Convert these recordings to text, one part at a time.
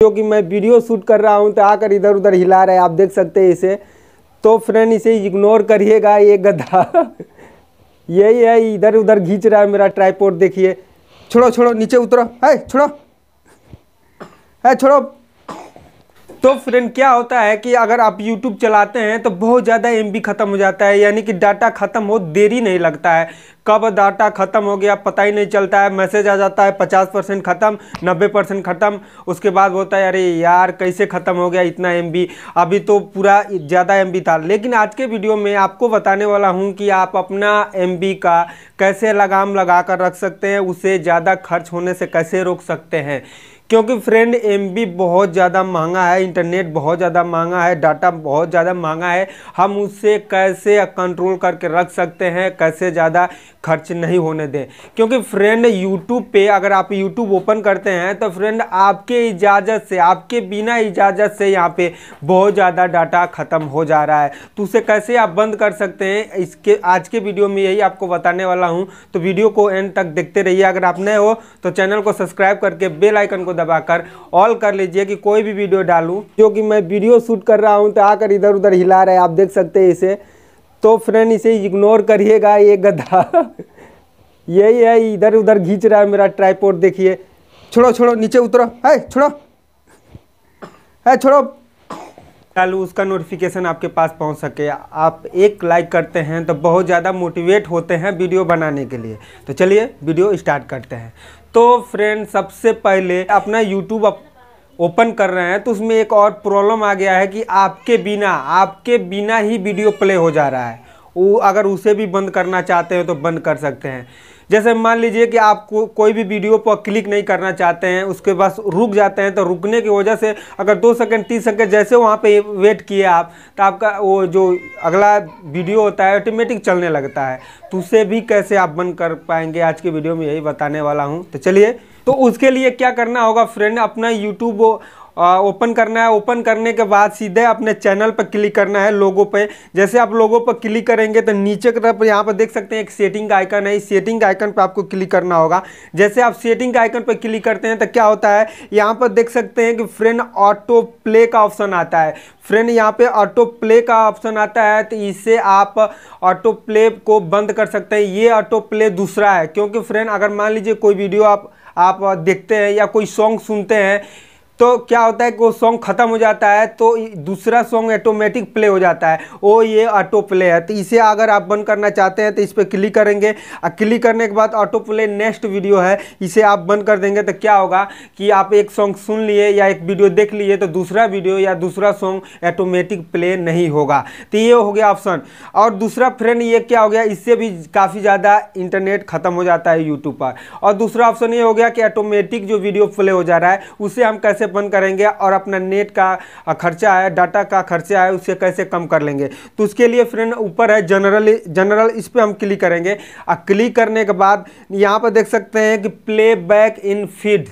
क्योंकि मैं video shoot कर रहा हूँ तो आकर इधर उधर हिला रहा है आप देख सकते हैं इसे तो फ्रेंड इसे इग्नोर करिएगा ये गधा यही है इधर उधर घींच रहा है मेरा ट्राईपोर्ट देखिए छोड़ो छोड़ो नीचे उतरो है छोड़ो है छोड़ो तो फ्रेंड क्या होता है कि अगर आप यूट्यूब चलाते हैं तो बहुत ज़्यादा एम ख़त्म हो जाता है यानी कि डाटा ख़त्म हो देरी नहीं लगता है कब डाटा ख़त्म हो गया पता ही नहीं चलता है मैसेज आ जाता है पचास परसेंट ख़त्म नब्बे परसेंट ख़त्म उसके बाद होता है अरे यार कैसे ख़त्म हो गया इतना एम अभी तो पूरा ज़्यादा एम था लेकिन आज के वीडियो में आपको बताने वाला हूँ कि आप अपना एम का कैसे लगाम लगा कर रख सकते हैं उसे ज़्यादा खर्च होने से कैसे रोक सकते हैं क्योंकि फ्रेंड एम बहुत ज़्यादा महंगा है इंटरनेट बहुत ज़्यादा महंगा है डाटा बहुत ज़्यादा महंगा है हम उससे कैसे कंट्रोल करके रख सकते हैं कैसे ज़्यादा खर्च नहीं होने दें क्योंकि फ्रेंड यूट्यूब पे अगर आप यूट्यूब ओपन करते हैं तो फ्रेंड आपके इजाज़त से आपके बिना इजाज़त से यहाँ पर बहुत ज़्यादा डाटा ख़त्म हो जा रहा है तो उसे कैसे आप बंद कर सकते हैं इसके आज के वीडियो में यही आपको बताने वाला हूँ तो वीडियो को एंड तक देखते रहिए अगर आप नए हो तो चैनल को सब्सक्राइब करके बेलाइकन को दबाकर ऑल कर लीजिए कि कोई भी वीडियो डालूँ क्योंकि मैं वीडियो शूट कर रहा हूँ तो आकर इधर उधर हिला रहा है आप देख सकते हैं इसे तो फ्रेंड इसे इग्नोर करिएगा ये गद्दा यही है इधर उधर घींच रहा है मेरा ट्राईपोर्ट देखिए छोड़ो छोड़ो नीचे उतरो है छोड़ो है छोड़ो चालू उसका नोटिफिकेशन आपके पास पहुंच सके आप एक लाइक करते हैं तो बहुत ज़्यादा मोटिवेट होते हैं वीडियो बनाने के लिए तो चलिए वीडियो स्टार्ट करते हैं तो फ्रेंड सबसे पहले अपना यूट्यूब ओपन कर रहे हैं तो उसमें एक और प्रॉब्लम आ गया है कि आपके बिना आपके बिना ही वीडियो प्ले हो जा रहा है वो अगर उसे भी बंद करना चाहते हो तो बंद कर सकते हैं जैसे मान लीजिए कि आप को, कोई भी वीडियो पर क्लिक नहीं करना चाहते हैं उसके पास रुक जाते हैं तो रुकने की वजह से अगर दो सेकंड तीस सेकंड जैसे वहाँ पे वेट किए आप तो आपका वो जो अगला वीडियो होता है ऑटोमेटिक चलने लगता है तो उसे भी कैसे आप बंद कर पाएंगे आज के वीडियो में यही बताने वाला हूँ तो चलिए तो उसके लिए क्या करना होगा फ्रेंड अपना यूट्यूब ओपन करना है ओपन करने के बाद सीधे अपने चैनल पर क्लिक करना है लोगों पे जैसे आप लोगों पर क्लिक करेंगे तो नीचे की तरफ यहाँ पर देख सकते हैं एक सेटिंग का आइकन है इस सेटिंग आइकन पर आपको क्लिक करना होगा जैसे आप सेटिंग आइकन पर क्लिक करते हैं तो क्या होता है यहाँ पर देख सकते हैं कि फ्रेंड ऑटो प्ले का ऑप्शन आता है फ्रेंड यहाँ पे ऑटो प्ले का ऑप्शन आता है तो इससे आप ऑटो प्ले को बंद कर सकते हैं ये ऑटो प्ले दूसरा है क्योंकि फ्रेंड अगर मान लीजिए कोई वीडियो आप आप देखते हैं या कोई सॉन्ग सुनते हैं तो क्या होता है कि वो सॉन्ग ख़त्म हो जाता है तो दूसरा सॉन्ग ऑटोमेटिक प्ले हो जाता है वो ये ऑटो प्ले है तो इसे अगर आप बंद करना चाहते हैं तो इस पर क्लिक करेंगे और क्लिक करने के बाद ऑटो प्ले नेक्स्ट वीडियो है इसे आप बंद कर देंगे तो क्या होगा कि आप एक सॉन्ग सुन लिए या एक वीडियो देख लिए तो दूसरा वीडियो या दूसरा सॉन्ग ऑटोमेटिक प्ले नहीं होगा तो ये हो गया ऑप्शन और दूसरा फ्रेंड ये क्या हो गया इससे भी काफ़ी ज़्यादा इंटरनेट ख़त्म हो जाता है यूट्यूब पर और दूसरा ऑप्शन ये हो गया कि ऑटोमेटिक जो वीडियो प्ले हो जा रहा है उसे हम कैसे बंद करेंगे और अपना नेट का खर्चा है डाटा का खर्चा है उसे कैसे कम कर लेंगे तो उसके लिए फ्रेंड ऊपर है जनरल जनरल इस पर हम क्लिक करेंगे और क्लिक करने के बाद यहाँ पर देख सकते हैं कि playback in feed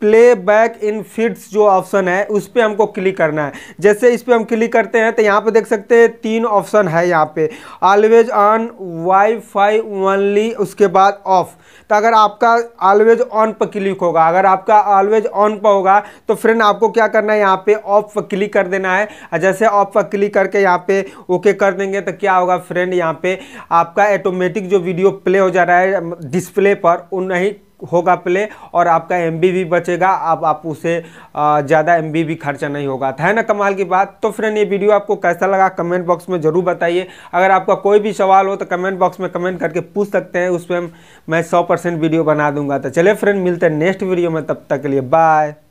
playback in fits जो ऑप्शन है उस पर हमको क्लिक करना है जैसे इस पर हम क्लिक करते हैं तो यहाँ पे देख सकते हैं तीन ऑप्शन है यहाँ पे ऑलवेज ऑन वाईफाई ओनली उसके बाद ऑफ तो अगर आपका ऑलवेज ऑन पर क्लिक होगा अगर आपका ऑलवेज ऑन पर होगा तो फ्रेंड आपको क्या करना है यहाँ पे ऑफ पर क्लिक कर देना है जैसे ऑफ पर क्लिक करके यहाँ पे ओके कर देंगे तो क्या होगा फ्रेंड यहाँ पे आपका ऑटोमेटिक जो वीडियो प्ले हो जा रहा है डिस्प्ले पर वो नहीं होगा प्ले और आपका एम भी बचेगा अब आप, आप उसे ज़्यादा एम भी खर्चा नहीं होगा था ना कमाल की बात तो फ्रेंड ये वीडियो आपको कैसा लगा कमेंट बॉक्स में ज़रूर बताइए अगर आपका कोई भी सवाल हो तो कमेंट बॉक्स में कमेंट करके पूछ सकते हैं उस पर मैं सौ वीडियो बना दूंगा तो चले फ्रेंड मिलते हैं नेक्स्ट वीडियो में तब तक के लिए बाय